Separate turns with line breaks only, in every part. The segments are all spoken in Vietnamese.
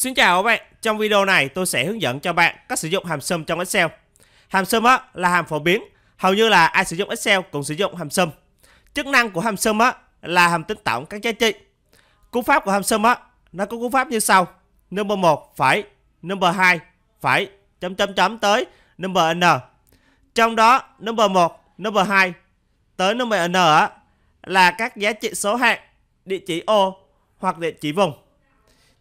Xin chào các bạn, trong video này tôi sẽ hướng dẫn cho bạn cách sử dụng hàm sum trong Excel. Hàm sum là hàm phổ biến, hầu như là ai sử dụng Excel cũng sử dụng hàm sum. Chức năng của hàm sum là hàm tính tổng các giá trị. Cú pháp của hàm sum nó có cú pháp như sau. Number 1 phải, number 2 phải, chấm chấm chấm tới number n. Trong đó number 1, number 2 tới number n là các giá trị số hạng, địa chỉ ô hoặc địa chỉ vùng.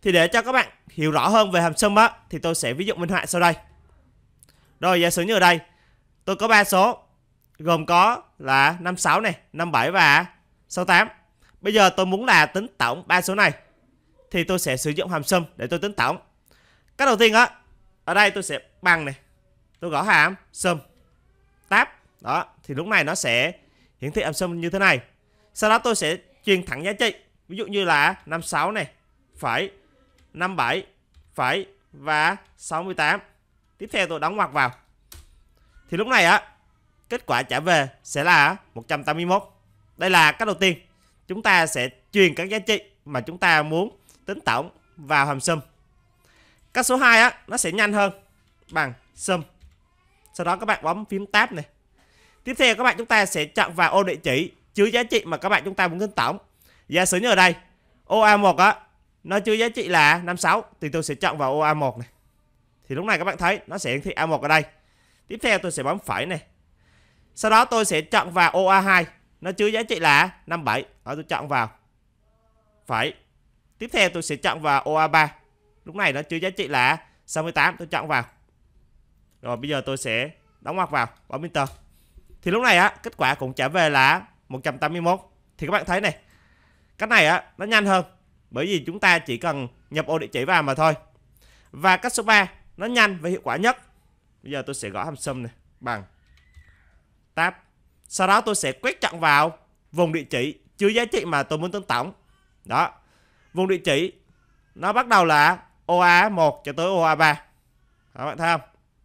Thì để cho các bạn hiểu rõ hơn về hàm sum á thì tôi sẽ ví dụ minh họa sau đây. Rồi giả sử như ở đây tôi có ba số gồm có là 56 này, 57 và 68. Bây giờ tôi muốn là tính tổng ba số này thì tôi sẽ sử dụng hàm sum để tôi tính tổng. Cách đầu tiên á ở đây tôi sẽ bằng này. Tôi gõ hàm sum tab. Đó, thì lúc này nó sẽ hiển thị hàm sum như thế này. Sau đó tôi sẽ truyền thẳng giá trị. Ví dụ như là 56 này, phải 57 phẩy và 68 tiếp theo tôi đóng ngoặc vào thì lúc này á kết quả trả về sẽ là 181 đây là cách đầu tiên chúng ta sẽ truyền các giá trị mà chúng ta muốn tính tổng vào hàm sum cách số 2 á nó sẽ nhanh hơn bằng sum sau đó các bạn bấm phím tab này tiếp theo các bạn chúng ta sẽ chọn vào ô địa chỉ chứa giá trị mà các bạn chúng ta muốn tính tổng giả sử như ở đây ô a một á nó chưa giá trị là 56 thì tôi sẽ chọn vào ô A1 này thì lúc này các bạn thấy nó sẽ hiển thị A1 ở đây tiếp theo tôi sẽ bấm phải này sau đó tôi sẽ chọn vào ô A2 nó chứa giá trị là 57 đó tôi chọn vào phải tiếp theo tôi sẽ chọn vào ô A3 lúc này nó chứa giá trị là 68 tôi chọn vào rồi bây giờ tôi sẽ đóng ngoặc vào bấm enter thì lúc này á kết quả cũng trả về là 181 thì các bạn thấy này cách này á nó nhanh hơn bởi vì chúng ta chỉ cần nhập ô địa chỉ vào mà thôi. Và cách số 3 nó nhanh và hiệu quả nhất. Bây giờ tôi sẽ gõ hàm sum này bằng tab. Sau đó tôi sẽ quét chọn vào vùng địa chỉ chứa giá trị mà tôi muốn tính tổng. Đó. Vùng địa chỉ nó bắt đầu là OA1 cho tới OA3. Các bạn thấy không?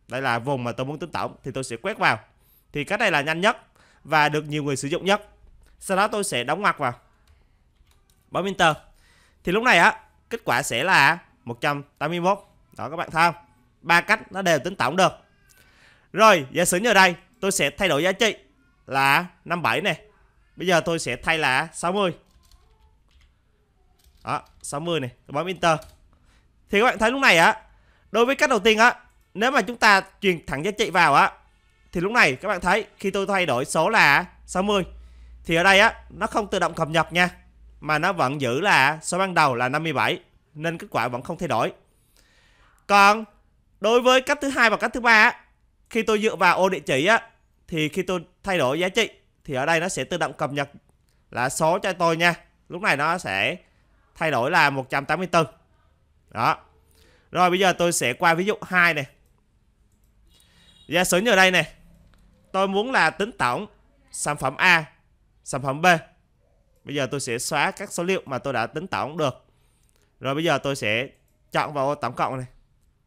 Đây là vùng mà tôi muốn tính tổng thì tôi sẽ quét vào. Thì cách này là nhanh nhất và được nhiều người sử dụng nhất. Sau đó tôi sẽ đóng ngoặc vào. Bấm enter thì lúc này á kết quả sẽ là 181 đó các bạn thấy không ba cách nó đều tính tổng được rồi giả sử như đây tôi sẽ thay đổi giá trị là 57 này bây giờ tôi sẽ thay là 60 đó 60 này tôi bấm enter thì các bạn thấy lúc này á đối với cách đầu tiên á nếu mà chúng ta truyền thẳng giá trị vào á thì lúc này các bạn thấy khi tôi thay đổi số là 60 thì ở đây á nó không tự động cập nhật nha mà nó vẫn giữ là số ban đầu là 57 nên kết quả vẫn không thay đổi. Còn đối với cách thứ hai và cách thứ ba khi tôi dựa vào ô địa chỉ á thì khi tôi thay đổi giá trị thì ở đây nó sẽ tự động cập nhật là số cho tôi nha. Lúc này nó sẽ thay đổi là 184. Đó. Rồi bây giờ tôi sẽ qua ví dụ 2 này. Giả sử như ở đây này, tôi muốn là tính tổng sản phẩm A, sản phẩm B Bây giờ tôi sẽ xóa các số liệu mà tôi đã tính tổng được. Rồi bây giờ tôi sẽ chọn vào ô tổng cộng này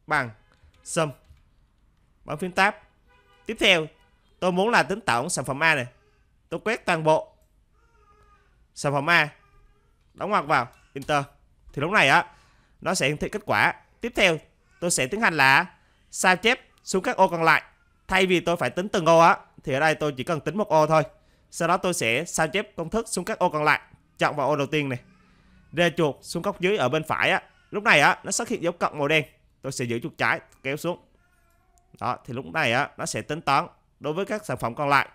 bằng sum. Bấm phím tab. Tiếp theo, tôi muốn là tính tổng sản phẩm A này. Tôi quét toàn bộ sản phẩm A. Đóng ngoặc vào enter. Thì lúc này á nó sẽ hiển thị kết quả. Tiếp theo, tôi sẽ tiến hành là sao chép xuống các ô còn lại. Thay vì tôi phải tính từng ô á thì ở đây tôi chỉ cần tính một ô thôi. Sau đó tôi sẽ sao chép công thức xuống các ô còn lại Chọn vào ô đầu tiên này Rê chuột xuống góc dưới ở bên phải á Lúc này á nó xuất hiện dấu cộng màu đen Tôi sẽ giữ chuột trái kéo xuống Đó thì lúc này á nó sẽ tính toán Đối với các sản phẩm còn lại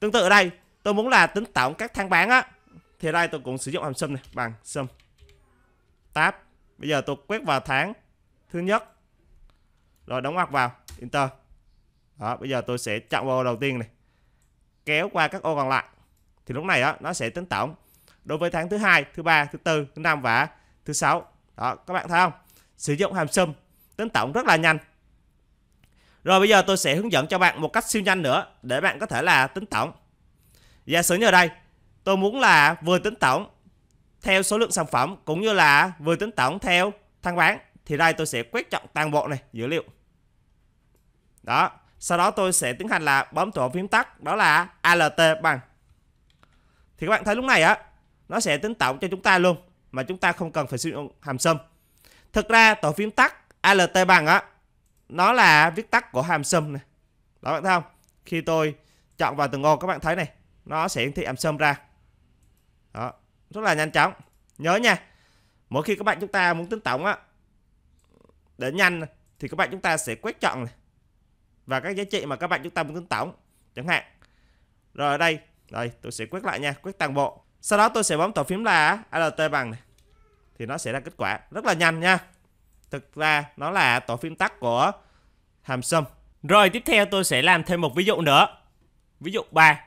Tương tự ở đây tôi muốn là tính tổng các thang bán á Thì đây tôi cũng sử dụng hàm sum này Bằng sum Tab Bây giờ tôi quét vào tháng Thứ nhất Rồi đóng ngoặc vào Enter Đó bây giờ tôi sẽ chọn vào đầu tiên này kéo qua các ô còn lại thì lúc này đó nó sẽ tính tổng đối với tháng thứ hai thứ ba thứ tư thứ năm và thứ sáu đó các bạn thấy không sử dụng hàm sum tính tổng rất là nhanh rồi bây giờ tôi sẽ hướng dẫn cho bạn một cách siêu nhanh nữa để bạn có thể là tính tổng giả sử như ở đây tôi muốn là vừa tính tổng theo số lượng sản phẩm cũng như là vừa tính tổng theo thang bán thì đây tôi sẽ quét chọn toàn bộ này dữ liệu đó sau đó tôi sẽ tiến hành là bấm tổ phím tắt đó là ALT bằng. Thì các bạn thấy lúc này á, nó sẽ tính tổng cho chúng ta luôn mà chúng ta không cần phải sử dụng hàm sum. Thực ra tổ phím tắt ALT bằng á, nó là viết tắt của hàm sum này. Đó bạn thấy không? Khi tôi chọn vào từng ô các bạn thấy này, nó sẽ hiển thị hàm sum ra. Đó, rất là nhanh chóng. Nhớ nha, mỗi khi các bạn chúng ta muốn tính tổng á, để nhanh thì các bạn chúng ta sẽ quét chọn này và các giá trị mà các bạn chúng ta muốn tính tổng chẳng hạn rồi ở đây đây tôi sẽ quét lại nha quét toàn bộ sau đó tôi sẽ bấm tổ phím là alt bằng này thì nó sẽ ra kết quả rất là nhanh nha thực ra nó là tổ phím tắt của hàm sum rồi tiếp theo tôi sẽ làm thêm một ví dụ nữa ví dụ 3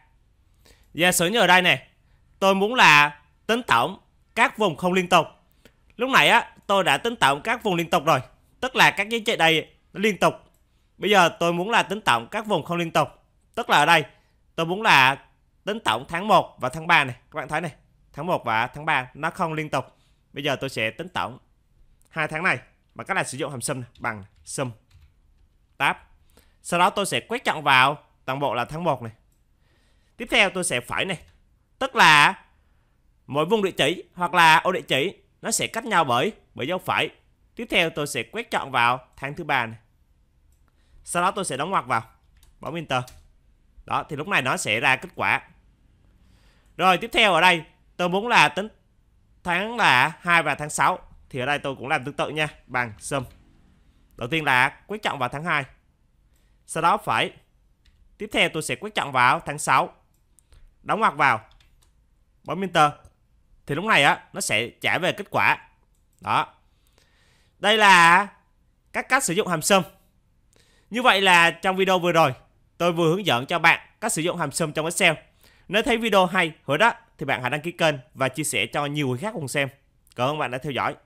giả sử như ở đây này tôi muốn là tính tổng các vùng không liên tục lúc này á tôi đã tính tổng các vùng liên tục rồi tức là các giá trị đây liên tục Bây giờ tôi muốn là tính tổng các vùng không liên tục. Tức là ở đây tôi muốn là tính tổng tháng 1 và tháng 3 này. Các bạn thấy này. Tháng 1 và tháng 3 nó không liên tục. Bây giờ tôi sẽ tính tổng hai tháng này bằng cách là sử dụng hàm sum bằng sum tab. Sau đó tôi sẽ quét chọn vào toàn bộ là tháng 1 này. Tiếp theo tôi sẽ phải này. Tức là mỗi vùng địa chỉ hoặc là ô địa chỉ nó sẽ cách nhau bởi bởi dấu phải Tiếp theo tôi sẽ quét chọn vào tháng thứ ba này sau đó tôi sẽ đóng ngoặc vào bấm enter đó thì lúc này nó sẽ ra kết quả rồi tiếp theo ở đây tôi muốn là tính tháng là 2 và tháng 6 thì ở đây tôi cũng làm tương tự nha bằng sum đầu tiên là quyết trọng vào tháng 2 sau đó phải tiếp theo tôi sẽ quyết trọng vào tháng 6 đóng ngoặc vào bấm enter thì lúc này á nó sẽ trả về kết quả đó đây là các cách sử dụng hàm sum như vậy là trong video vừa rồi, tôi vừa hướng dẫn cho bạn cách sử dụng hàm sum trong Excel. Nếu thấy video hay, hữu ích thì bạn hãy đăng ký kênh và chia sẻ cho nhiều người khác cùng xem. Cảm ơn bạn đã theo dõi.